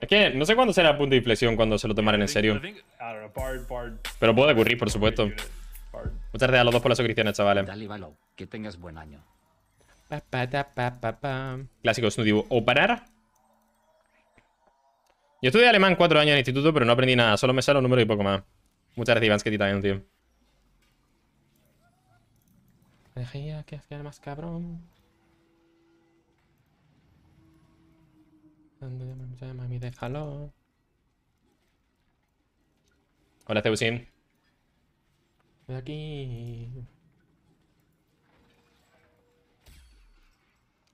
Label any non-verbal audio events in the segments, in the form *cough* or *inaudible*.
Es que no sé cuándo será el punto de inflexión cuando se lo tomarán en serio. Pero puede ocurrir, por supuesto. Muchas gracias a los dos por las suscripciones, chavales. Dale, Valo, que tengas buen año. Clásico ¿O parar? Yo estudié alemán cuatro años en el instituto, pero no aprendí nada. Solo me sale un número y poco más. Muchas gracias, Iván, que también, tío. ¿Qué que más cabrón. Mami, déjalo. Hola, Zeusin. De aquí.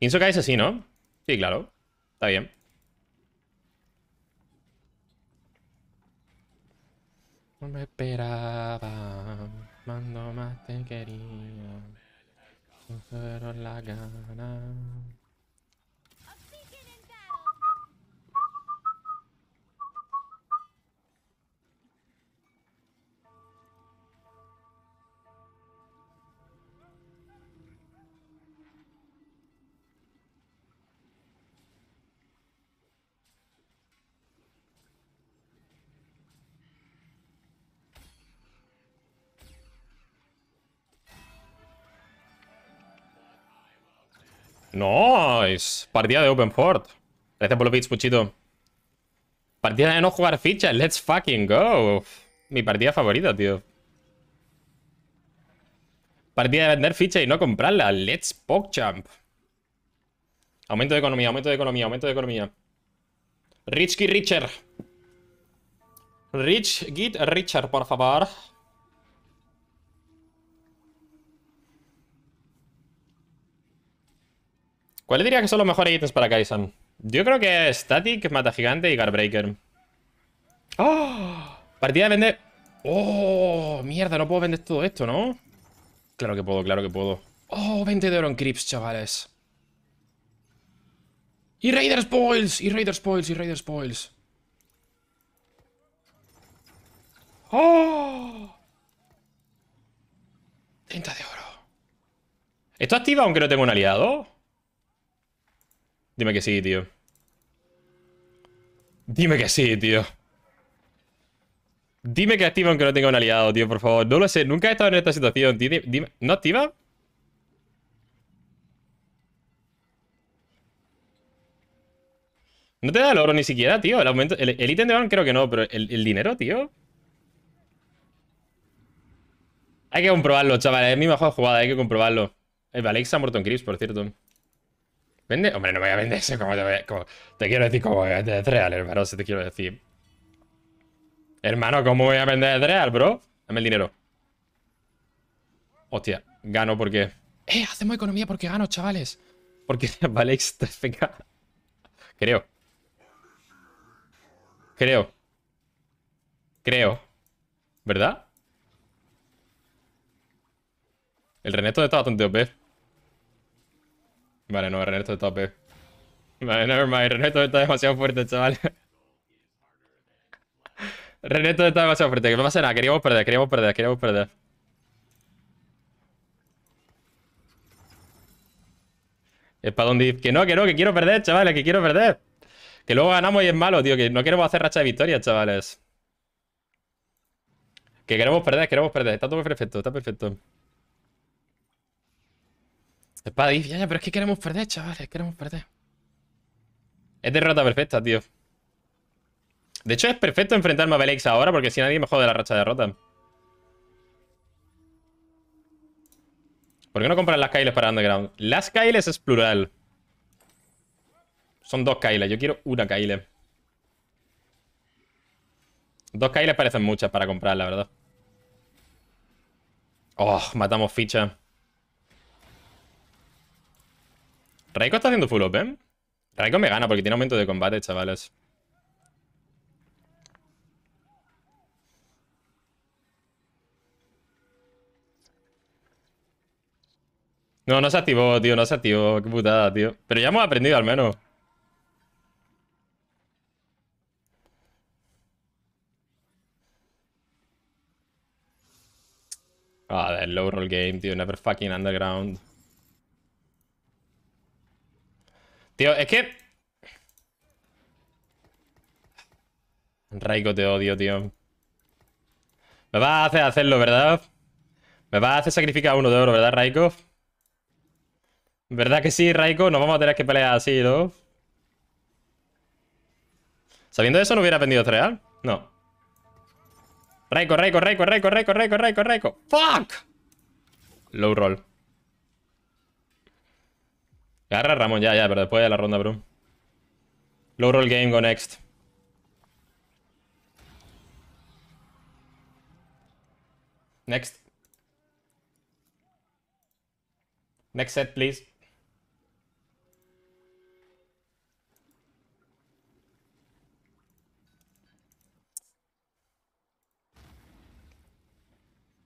Insoca es así, ¿no? Sí, claro. Está bien. No me esperaba, mando más te quería, no fueron la ganas. Nice. Partida de Open Fort. Gracias por los bits, Puchito. Partida de no jugar fichas. Let's fucking go. Mi partida favorita, tío. Partida de vender ficha y no comprarla. Let's PogChamp. Aumento de economía, aumento de economía, aumento de economía. Richy Richer. Rich, Git richer, por favor. ¿Cuáles diría que son los mejores ítems para Kai'San? Yo creo que Static, Mata Gigante y Garbreaker. ¡Oh! Partida de vender... ¡Oh! Mierda, no puedo vender todo esto, ¿no? Claro que puedo, claro que puedo. ¡Oh! 20 de oro en Crips, chavales. ¡Y Raider Spoils! ¡Y Raider Spoils! ¡Y Raider Spoils! ¡Oh! 30 de oro. ¿Esto activa aunque no tengo un aliado? Dime que sí, tío. Dime que sí, tío. Dime que activa aunque no tenga un aliado, tío, por favor. No lo sé, nunca he estado en esta situación, tío. Dime, ¿No activa? No te da el oro ni siquiera, tío. El aumento, el, ítem de van creo que no, pero el, dinero, tío. Hay que comprobarlo, chaval Es mi mejor jugada, hay que comprobarlo. El Alexa Morton Crips, por cierto. ¿Vende? Hombre, no me voy a vender eso. *laughs* Como te, quiero decir, como voy a vender Dreal, hermano. Si te quiero decir. Hermano, ¿cómo voy a vender Dreal, bro? Dame el dinero. Hostia, gano porque. ¡Eh! Hacemos economía porque gano, chavales. Porque *laughs* vale feca. Creo. Creo. Creo. ¿Verdad? El Reneto está bastante OP. Vale, no, Ernesto está OP. Vale, nevermind. esto está demasiado fuerte, chaval. esto está demasiado fuerte. Que no pasa nada. Queríamos perder, queríamos perder, queríamos perder. Espadón dice que no, que no, que quiero perder, chavales, que quiero perder. Que luego ganamos y es malo, tío, que no queremos hacer racha de victoria, chavales. Que queremos perder, queremos perder. Está todo perfecto, está perfecto. Espadis, ya, ya, pero es que queremos perder, chavales, queremos perder. Es derrota perfecta, tío. De hecho, es perfecto enfrentarme a Belex ahora porque si nadie me jode la racha de derrota. ¿Por qué no compran las Kailes para Underground? Las Kailes es plural. Son dos Kailes, Yo quiero una Kaile. Dos Kailes parecen muchas para comprar, la verdad. Oh, matamos ficha. Raiko está haciendo full up, ¿eh? Raiko me gana porque tiene aumento de combate, chavales. No, no se activó, tío, no se activó. Qué putada, tío. Pero ya hemos aprendido al menos. Ah, low roll game, tío. Never fucking underground. Tío, es que... Raiko, te odio, tío. Me vas a hacer hacerlo, ¿verdad? Me vas a hacer sacrificar uno de oro, ¿verdad, Raiko? ¿Verdad que sí, Raiko? Nos vamos a tener que pelear así, ¿no? Sabiendo eso, no hubiera aprendido real. No. Raiko, Raiko, Raiko, Raiko, Raiko, Raiko, Raiko, Raiko. ¡Fuck! Low roll. Agarra Ramón, ya, ya, pero después de la ronda, bro. Low roll game, go next. Next. Next set, please.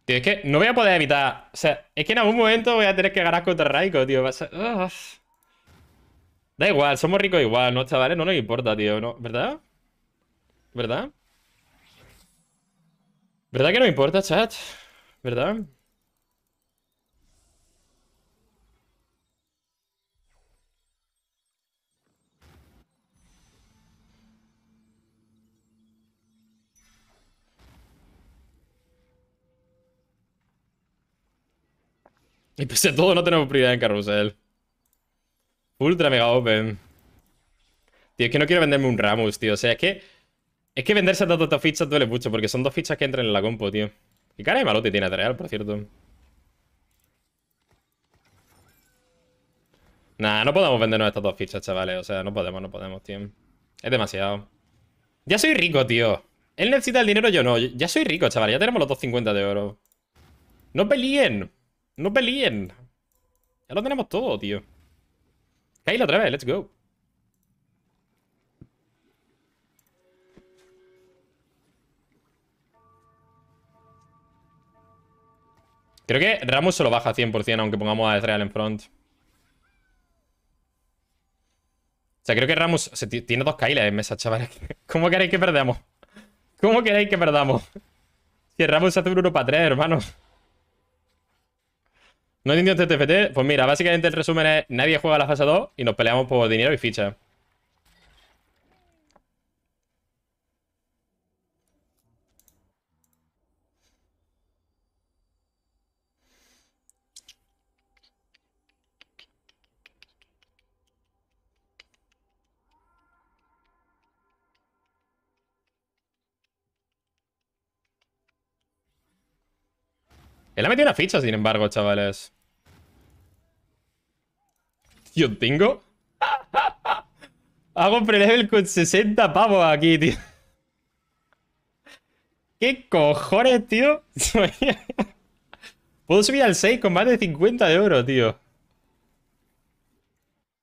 Tío, es que no voy a poder evitar... O sea, es que en algún momento voy a tener que ganar contra Raiko, tío. Da igual, somos ricos igual, ¿no, chavales? No nos importa, tío, ¿no? ¿Verdad? ¿Verdad? ¿Verdad que no importa, chat? ¿Verdad? Y pese a todo, no tenemos prioridad en carrusel. Ultra mega open. Tío, es que no quiero venderme un Ramus, tío. O sea, es que... Es que venderse tantas dos fichas duele mucho, porque son dos fichas que entran en la compo, tío. Y cara de malote tiene Atreal, por cierto. Nah, no podemos vendernos estas dos fichas, chavales. O sea, no podemos, no podemos, tío. Es demasiado. Ya soy rico, tío. Él necesita el dinero, yo no. Ya soy rico, chavales. Ya tenemos los 250 de oro. ¡No pelíen ¡No pelíen Ya lo tenemos todo, tío. Kyle otra vez, let's go. Creo que Ramos se lo baja 100% aunque pongamos a Ezreal en front. O sea, creo que Ramos tiene dos Kailas en mesa, chavales. *laughs* ¿Cómo queréis que perdamos? ¿Cómo queréis que perdamos? Si Ramos hace un 1 para 3, hermano. ¿No este TFT? Pues mira, básicamente el resumen es nadie juega la fase 2 y nos peleamos por dinero y ficha. Le ha metido una ficha, sin embargo, chavales. ¿Yo tengo? *laughs* Hago pre-level con 60 pavos aquí, tío. ¿Qué cojones, tío? *laughs* Puedo subir al 6 con más de 50 de oro, tío.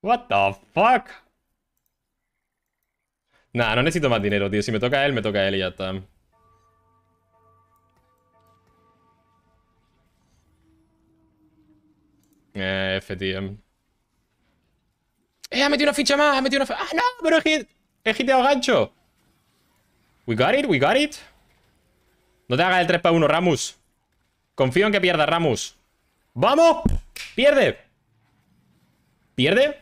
What the fuck? Nah, no necesito más dinero, tío. Si me toca él, me toca él y ya está. Eh, tío. ¡Eh, ha metido una ficha más! ¡Ha metido una ficha! ¡Ah, no! ¡Pero he, he gancho! We got it, we got it. No te hagas el 3 para 1, Ramus. Confío en que pierda, Ramus. ¡Vamos! ¡Pierde! ¿Pierde?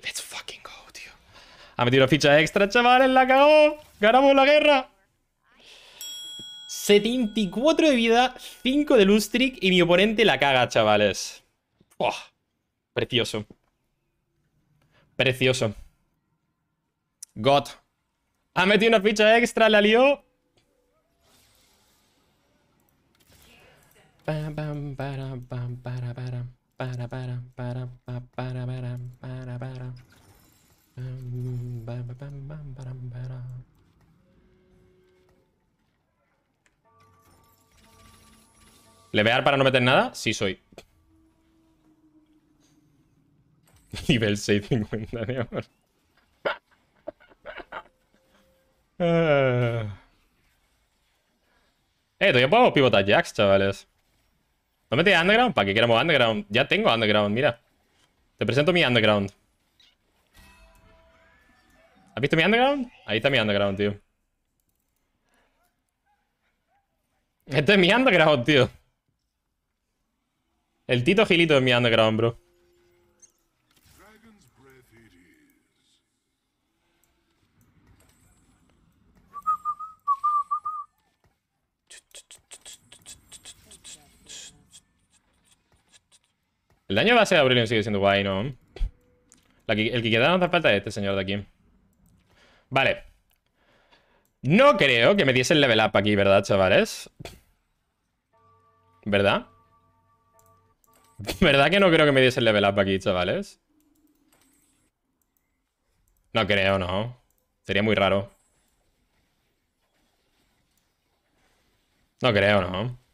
Let's fucking go, tío. Ha metido una ficha extra, chavales. La cagó. Ganamos la guerra. 74 de vida, 5 de Lustric y mi oponente la caga, chavales. ¡Oh! precioso. Precioso. God. Ha metido una ficha extra, la lió. ¿Le vear para no meter nada? Sí, soy. *laughs* nivel 650 de amor. Ah. Eh, todavía podemos pivotar jacks, chavales. No metes underground, ¿para que queramos underground? Ya tengo underground, mira. Te presento mi underground. ¿Has visto mi underground? Ahí está mi underground, tío. Este es mi underground, tío. El Tito Gilito es mi underground, bro. El daño base de Aurelion sigue siendo guay, ¿no? el que queda no hace falta es este señor de aquí. Vale. No creo que me diese el level up aquí, ¿verdad, chavales? ¿Verdad? ¿Verdad que no creo que me diese el level up aquí, chavales? No creo, no. Sería muy raro. No creo, no.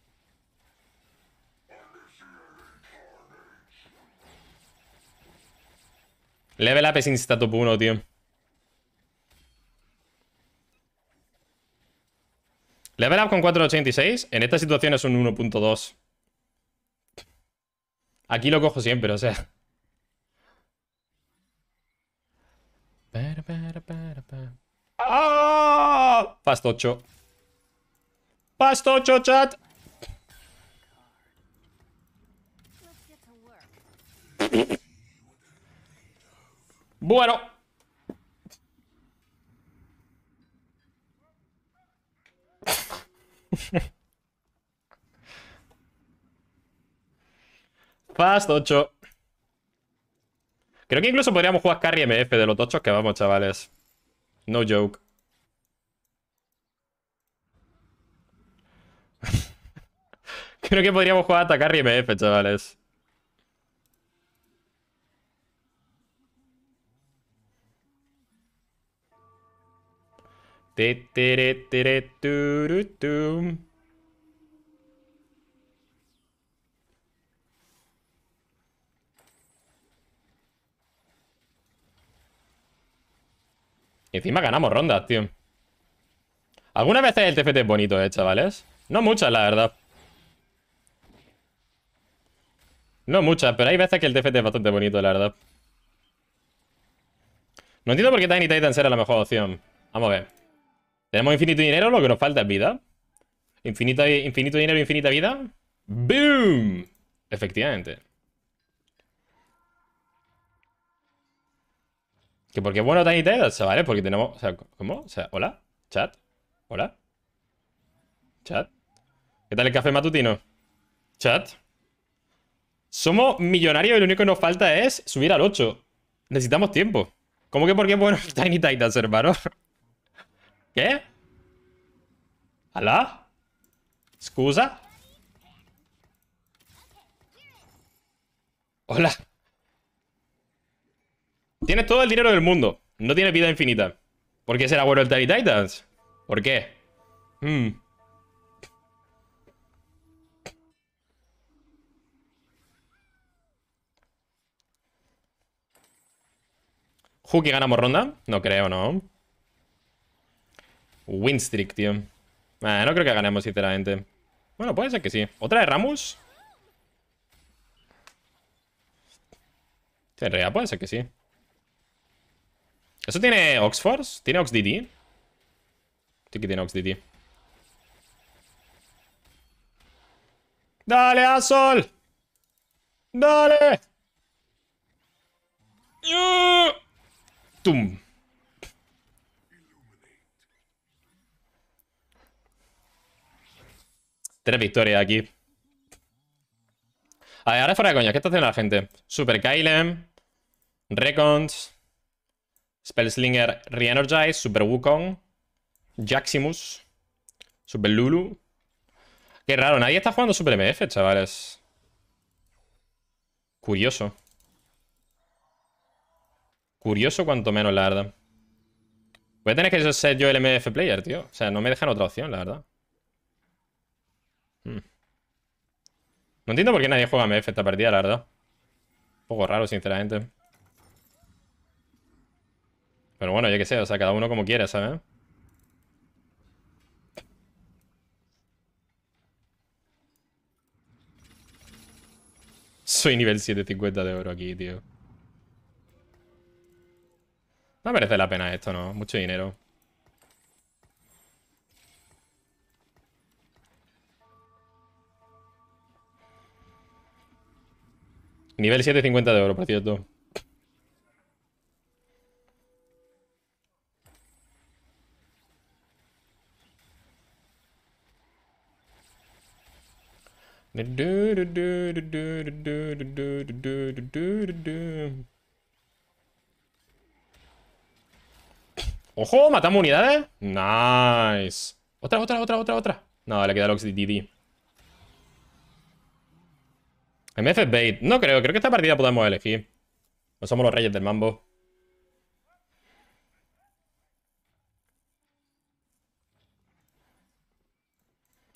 Level up es insta top 1, tío. Level up con 4.86. En esta situación es un 1.2. Aquí lo cojo siempre, o sea. ¡Ah! 8. Fast 8, chat. Bueno. Fast 8. Creo que incluso podríamos jugar carry MF de los tochos que vamos, chavales. No joke. *laughs* Creo que podríamos jugar hasta carry MF, chavales. encima ganamos rondas, tío. Algunas veces el TFT es bonito, eh, chavales. No muchas, la verdad. No muchas, pero hay veces que el TFT es bastante bonito, la verdad. No entiendo por qué Tiny Titan será la mejor opción. Vamos a ver. Tenemos infinito dinero, lo que nos falta es vida. Infinito, infinito dinero, infinita vida. ¡Boom! Efectivamente. Que porque bueno Tiny Titans, chavales, porque tenemos... ¿cómo? O ¿hola? ¿Chat? ¿Hola? ¿Chat? ¿Qué tal el café matutino? ¿Chat? Somos millonarios y lo único que nos falta es subir al 8. Necesitamos tiempo. ¿Cómo que porque qué bueno Tiny *laughs* Titans, hermano? ¿Qué? ¿Hala? Scusa? Hola. Tienes todo el dinero del mundo. No tiene vida infinita. ¿Por qué será bueno el Tiny Titans? ¿Por qué? Hmm. ganamos ronda? No creo, ¿no? Winstreak, tío. no creo que ganemos, sinceramente. Bueno, puede ser que sí. ¿Otra de Ramos? En realidad puede ser que sí. ¿Eso tiene Oxforce? ¿Tiene OxDD? Sí que tiene OxDD. ¡Dale, Asol! ¡Dale! ¡Tum! Tres victorias aquí. A ver, ahora fuera de coña, ¿qué está haciendo la gente? Super Kylem, Recons, Spellslinger Reenergize, Super Wukong, Jaximus, Super Lulu. Qué raro, nadie está jugando Super MF, chavales. Curioso. Curioso cuanto menos, la verdad. Voy a tener que ser yo el MF player, tío. O sea, no me dejan otra opción, la verdad. Hmm. No entiendo por qué nadie juega MF esta partida, la verdad. Un poco raro, sinceramente. Pero bueno, ya que sé, o sea, cada uno como quiera, ¿sabes? Soy nivel 750 de oro aquí, tío. No merece la pena esto, ¿no? Mucho dinero. Nivel 7,50 de oro, por cierto. ¡Ojo! ¿Matamos unidades? Nice. Otra, otra, otra, otra, otra. No, le queda el MF bait. No creo. Creo que esta partida podemos elegir. No somos los reyes del mambo.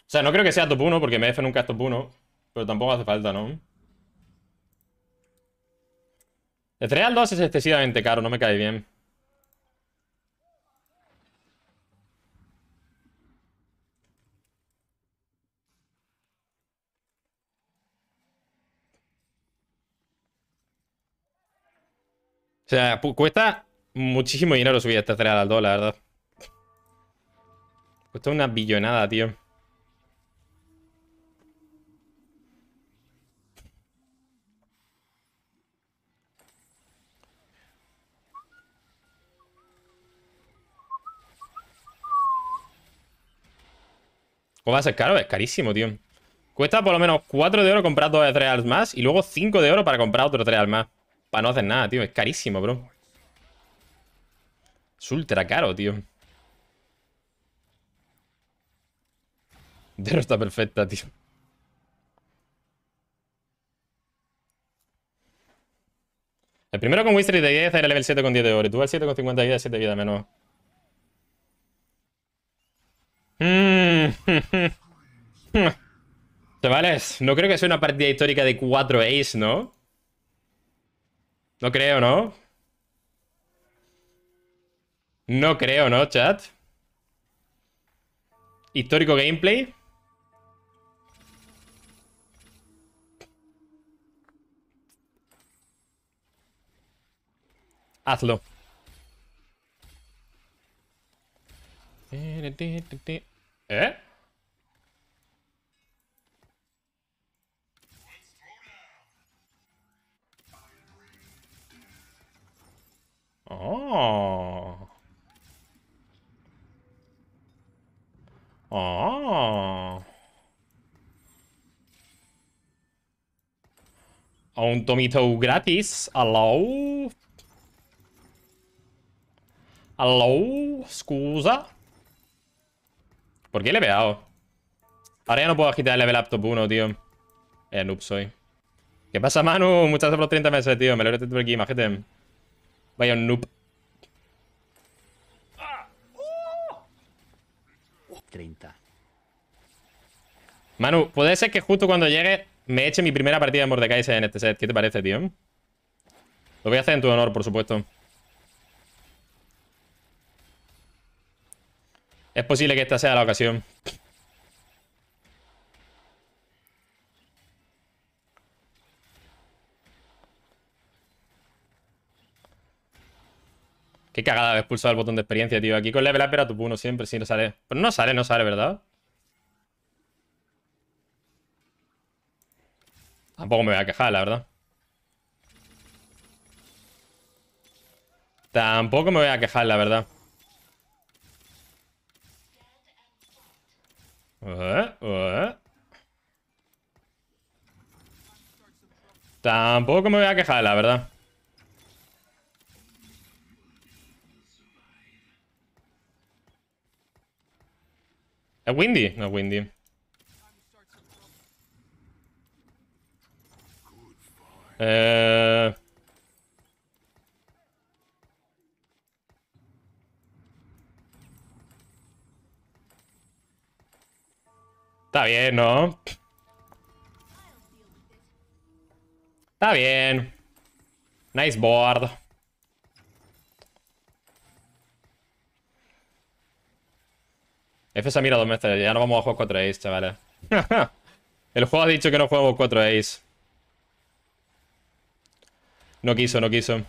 O sea, no creo que sea top 1 porque MF nunca es top 1. Pero tampoco hace falta, ¿no? El 3 al 2 es excesivamente caro. No me cae bien. O sea, cuesta muchísimo dinero subir esta 3 al dólar, la verdad. Cuesta una billonada, tío. ¿Cómo va a ser caro? Es carísimo, tío. Cuesta por lo menos 4 de oro comprar 2 de al más y luego 5 de oro para comprar otro al más. Para no hacer nada, tío. Es carísimo, bro. Es ultra caro, tío. no está perfecta, tío. El primero con y de 10 era level 7 con 10 de oro. Y tú al 7 con 50 de vida, 7 vida menos. Mm. *laughs* Chavales, no creo que sea una partida histórica de 4 ace, ¿no? No creo, ¿no? No creo, ¿no, chat? Histórico gameplay. Hazlo. ¿Eh? ¿Eh? Oh. A oh. un tomito gratis. Hello. Hello. Scusa. ¿Por qué le he pegado? Ahora ya no puedo agitar el level up top 1, tío. Eh, noob soy. ¿Qué pasa, Manu? Muchas gracias por los 30 meses, tío. Me lo he por aquí, imagínate. Vaya un noob. 30. Manu, puede ser que justo cuando llegue me eche mi primera partida de Mordekaiser en este set. ¿Qué te parece, tío? Lo voy a hacer en tu honor, por supuesto. Es posible que esta sea la ocasión. Qué cagada de pulsado el botón de experiencia, tío. Aquí con level up era tu uno siempre, si no sale. Pero no sale, no sale, ¿verdad? Tampoco me voy a quejar, la verdad. Tampoco me voy a quejar, la verdad. Eh, eh. Tampoco me voy a quejar, la verdad. ¿Es Windy? No es Windy. Eh... Está bien, ¿no? Está bien. Nice board. F se ha mirado dos Ya no vamos a jugar 4 Ace, chavales. *laughs* El juego ha dicho que no jugamos 4 Ace. No quiso, no quiso.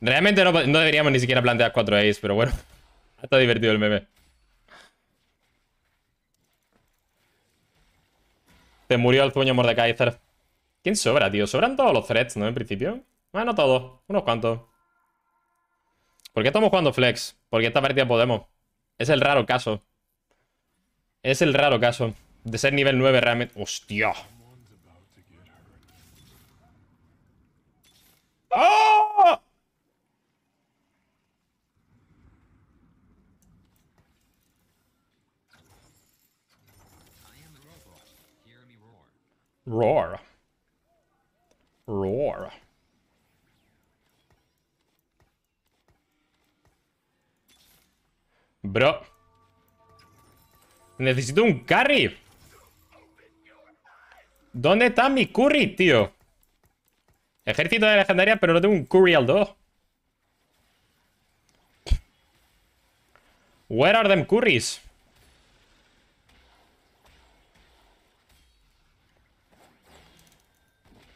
Realmente no, deberíamos ni siquiera plantear 4 Ace, pero bueno. *laughs* Está divertido el meme. Se murió el sueño Mordekaiser. ¿Quién sobra, tío? ¿Sobran todos los threats, no? En principio. Bueno, todos. Unos cuantos. ¿Por qué estamos jugando flex? Porque esta partida podemos. Es el raro caso. Es el raro caso. De ser nivel 9 realmente. ¡Hostia! ¡Ah! Roar. Roar. Bro. Necesito un carry. ¿Dónde está mi curry, tío? Ejército de legendaria, pero no tengo un curry al 2. Where are them curries?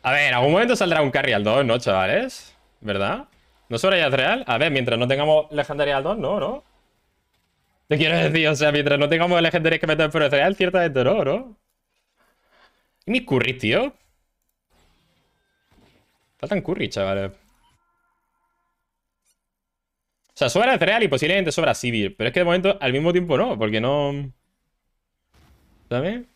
A ver, en algún momento saldrá un curry al 2, ¿no, chavales? ¿Verdad? ¿No es real? A ver, mientras no tengamos legendaria al 2, no, ¿no? Te quiero decir, o sea, mientras no tengamos legendarias que meter por el cereal, ciertamente no, ¿no? ¿Y mis curries, tío? Faltan curries, chavales. O sea, sobra el cereal y posiblemente sobra civil. Pero es que de momento, al mismo tiempo no, porque no... ¿Sabes?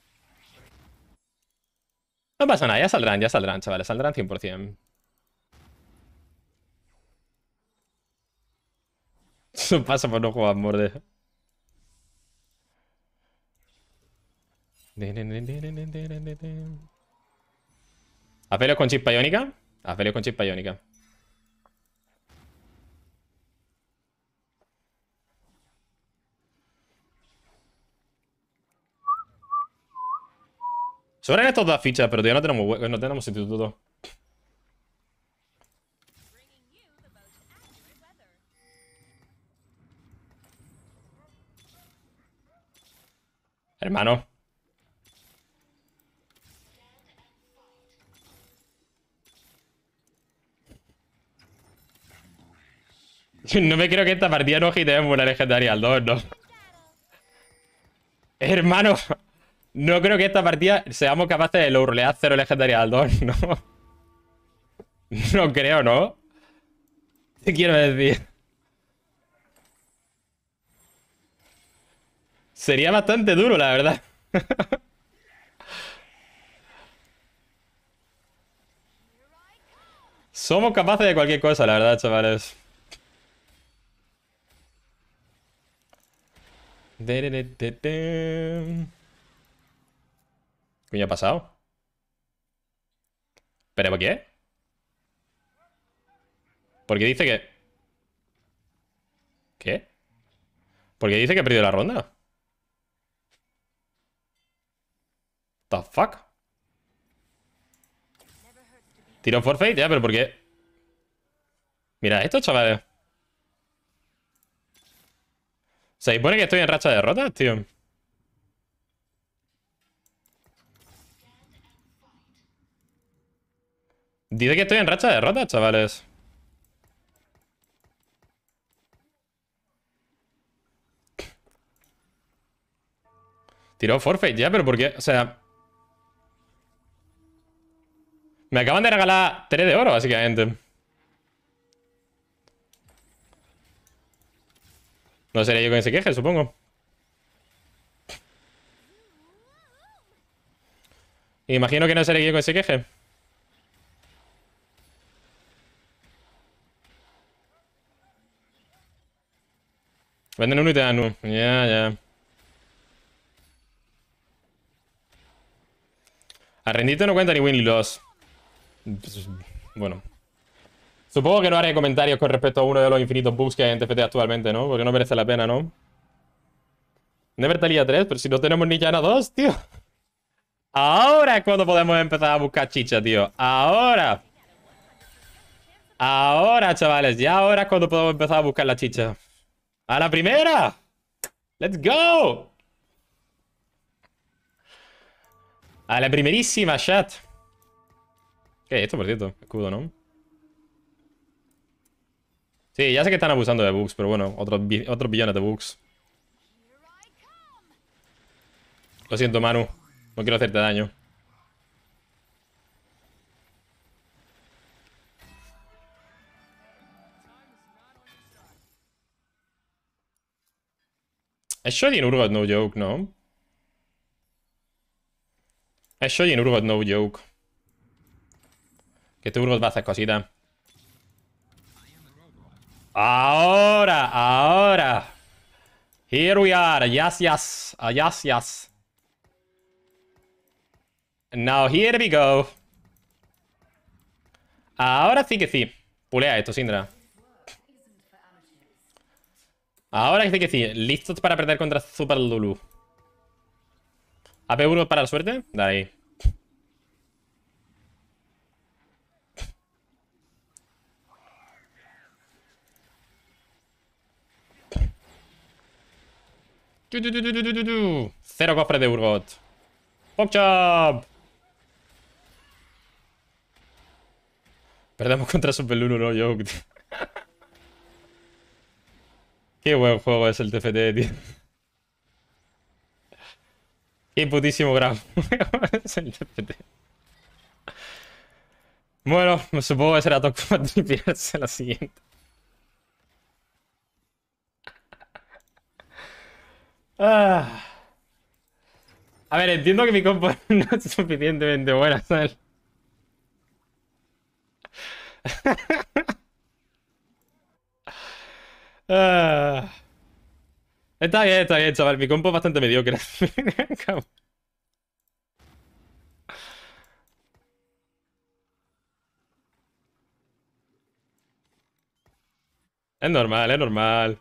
No pasa nada, ya saldrán, ya saldrán, chavales. Saldrán 100%. *laughs* Eso pasa por no jugar morde. ¿Haz con chispa iónica? Haz con chispa iónica. Sobran estas dos fichas, pero todavía no tenemos, no tenemos instituto. Hermano. *laughs* No me creo que esta partida no hitemos una legendaria al 2, ¿no? Hermano, no creo que esta partida seamos capaces de lowrolear cero legendaria al 2, ¿no? No creo, ¿no? ¿Qué quiero decir. Sería bastante duro, la verdad. *laughs* Somos capaces de cualquier cosa, la verdad, chavales. ¿Qué me ha pasado? ¿Pero por qué? Porque dice que... ¿Qué? Porque dice que ha perdido la ronda. The fuck? en forfeit, ya, pero ¿por qué? Mira esto, chavales. Se supone que estoy en racha de derrotas, tío. Dice que estoy en racha de derrotas, chavales. Tiró forfeit ya, pero ¿por qué? O sea... Me acaban de regalar 3 de oro, básicamente. No seré yo quien se queje, supongo. Imagino que no seré yo quien se queje. Venden uno y te dan uno. Ya, ya. A no cuenta ni win ni loss. Bueno. Supongo que no haré comentarios con respecto a uno de los infinitos bugs que hay en TFT actualmente, ¿no? Porque no merece la pena, ¿no? Never Talia 3, pero si no tenemos ni Yana 2, tío. Ahora es cuando podemos empezar a buscar chicha, tío. Ahora. Ahora, chavales. Ya ahora es cuando podemos empezar a buscar la chicha. ¡A la primera! ¡Let's go! A la primerísima, chat. ¿Qué esto, por cierto? Escudo, ¿no? Sí, ya sé que están abusando de bugs, pero bueno, otros, otros billones de bugs. Lo siento, Manu. No quiero hacerte daño. Es Shoddy en Urgot no joke, ¿no? Es Shoddy en Urgot no joke. Que este Urgot va a hacer cosita. Ahora, ahora. Here we are. Yes, yes. Ah, yes, yes. Now here we go. Ahora sí que sí. Pulea esto, Sindra. Ahora sí que sí. Listos para perder contra Super Lulu. AP1 para la suerte. ¡Dale ahí. Cero cofres de Urgot. ¡Pogchop! Perdemos contra Super no joke. *laughs* Qué buen juego es el TFT, tío. Qué putísimo gran *laughs* es el TFT. Bueno, me supongo que será top para en la siguiente. Ah. A ver, entiendo que mi compo *laughs* no es suficientemente buena, ¿sabes? *laughs* Ah. Está bien, está bien, chaval. Mi compo es bastante mediocre. *laughs* es normal, es normal.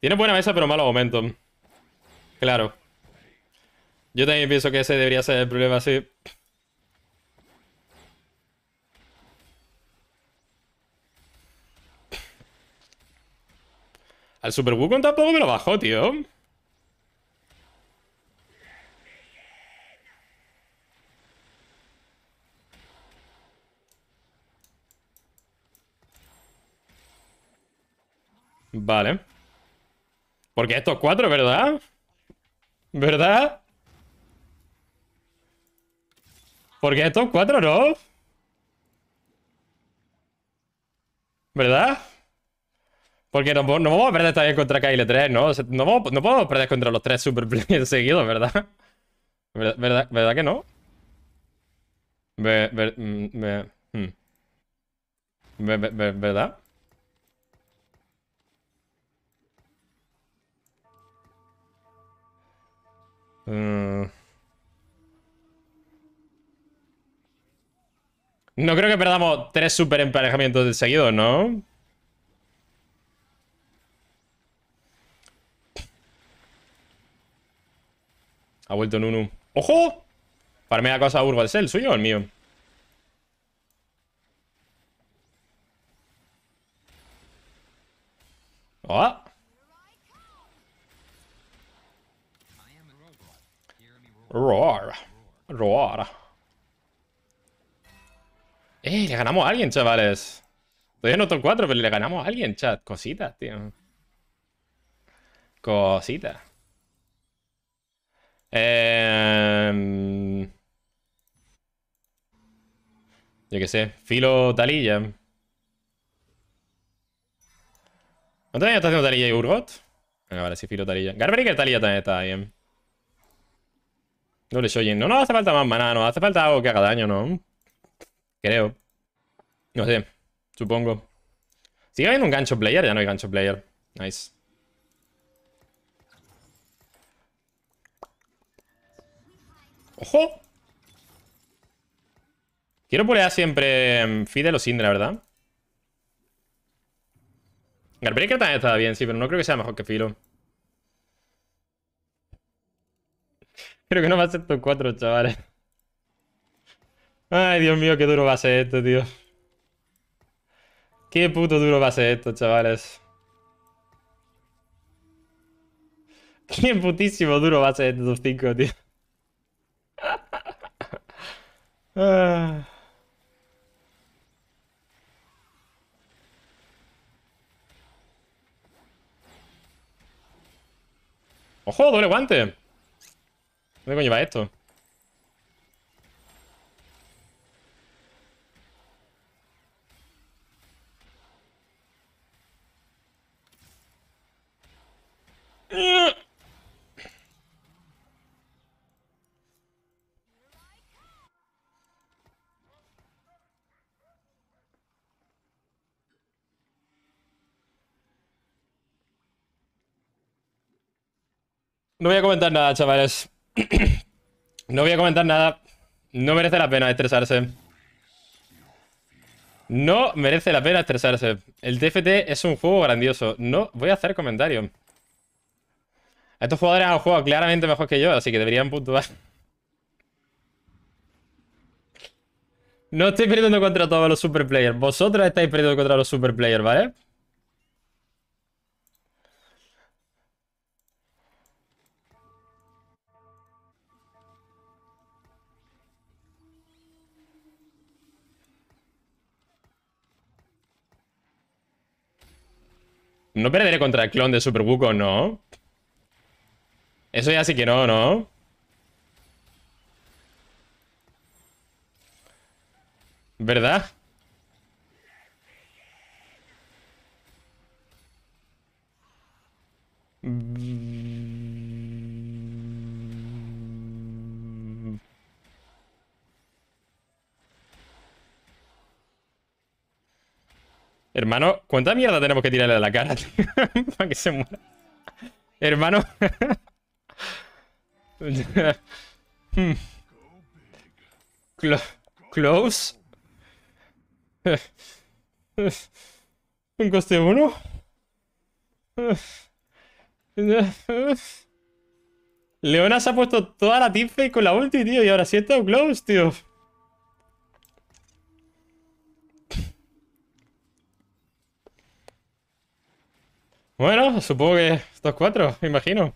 Tiene buena mesa, pero malo aumento Claro. Yo también pienso que ese debería ser el problema, sí. Al Super Wukong tampoco me lo bajó, tío. Vale. Porque estos cuatro, ¿verdad? ¿Verdad? Porque estos cuatro no. ¿Verdad? Porque no, no vamos a perder también contra KL3, ¿no? no, no, podemos perder contra los tres super players *laughs* seguidos, ¿verdad? ¿Verdad, que no? Mm, mm. ¿Verdad? Mm. No creo que perdamos tres super emparejamientos de seguido, ¿no? Ha vuelto Nunu. ¡Ojo! Farmea cosa Urgo ¿Es el suyo o el mío? ¡Oh! Roar. Roar. ¡Eh! Le ganamos a alguien, chavales. Todavía no top 4, pero le ganamos a alguien, chat. Cositas, tío. Cositas. Eh... Yo qué sé. Filo Talilla. ¿Cuántos años está haciendo Talilla y Urgot? Ahora vale, sí, Filo Talilla. Garberiker Talilla también está bien. No les oyen. No hace falta más maná, no hace falta algo que haga daño, ¿no? Creo. No sé, supongo. ¿Sigue habiendo un gancho player? Ya no hay gancho player. Nice. ¡Ojo! Quiero pulear siempre em, Fidel o Sindra, ¿verdad? Garbreaker también está bien, sí, pero no creo que sea mejor que Filo. Creo que no va ser acepto cuatro, chavales. Ay, Dios mío, qué duro va a ser esto, tío. Qué puto duro va a ser esto, chavales. Qué putísimo duro va a ser estos cinco, tío. *laughs* Ah. ¡Ojo, doble guante! ¿Dónde coño va esto? No voy a comentar nada, chavales. *clears throat* no voy a comentar nada. No merece la pena estresarse. No merece la pena estresarse. El TFT es un juego grandioso. No voy a hacer comentarios. Estos jugadores han jugado claramente mejor que yo, así que deberían puntuar. No estoy perdiendo contra todos los superplayers. Vosotros estáis perdiendo contra los super players, ¿vale? No perderé contra el clon de Super Wukong, ¿no? Eso ya sí que no, ¿no? ¿Verdad? Hermano, ¿cuánta mierda tenemos que tirarle a la cara, tío? *laughs* Para que se muera. Hermano. *laughs* close. Un coste uno. Leona se ha puesto toda la tife con la ulti, tío, y ahora siento está close, tío. Bueno, supongo que estos cuatro, me imagino.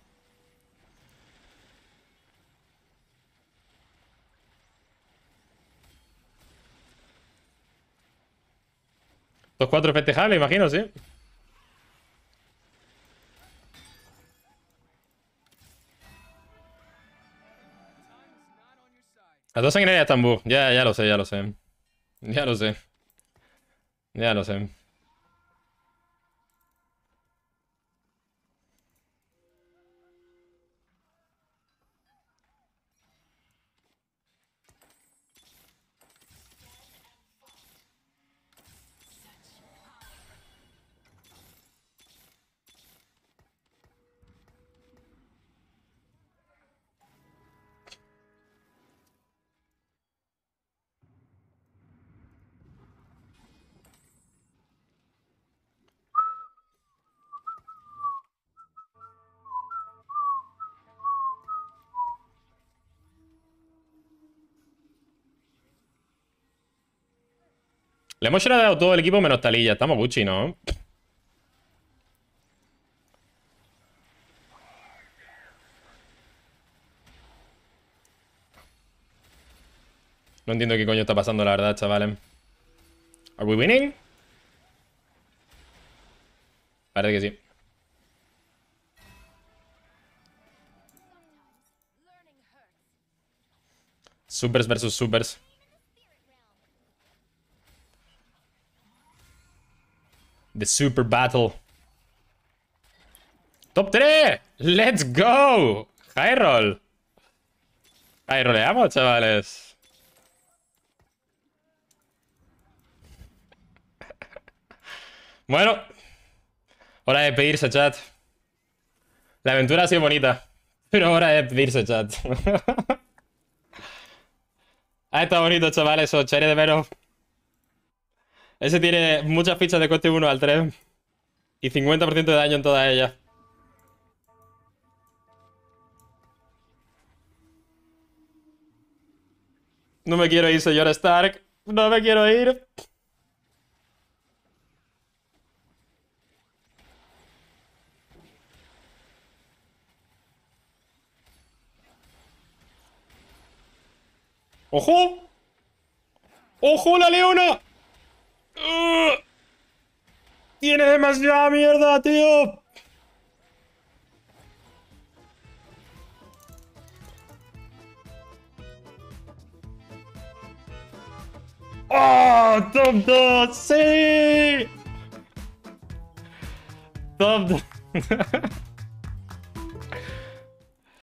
Estos cuatro festejables, imagino, sí. Las dos sanguinarias están Ya, ya lo sé, ya lo sé. Ya lo sé. Ya lo sé. Le hemos dado todo el equipo menos Talilla. Estamos Gucci, ¿no? No entiendo qué coño está pasando, la verdad, chavales. ¿Are we winning? Parece que sí. Supers versus supers. The Super Battle. ¡Top 3! ¡Let's go! ¡Hyrule! Hyruleamos, chavales! *laughs* Bueno. Hora de pedirse, chat. La aventura ha sido bonita. Pero ahora de pedirse, chat. *laughs* ha estado bonito, chavales. Os de menos. Ese tiene muchas fichas de coste 1 al 3 y 50% de daño en todas ellas. No me quiero ir, señor Stark. No me quiero ir. ¡Ojo! ¡Ojo la leona! ¡Ugh! ¡Tiene demasiada mierda, tío! ¡Oh! ¡Top 2! ¡Sí! ¡Top 2! *laughs*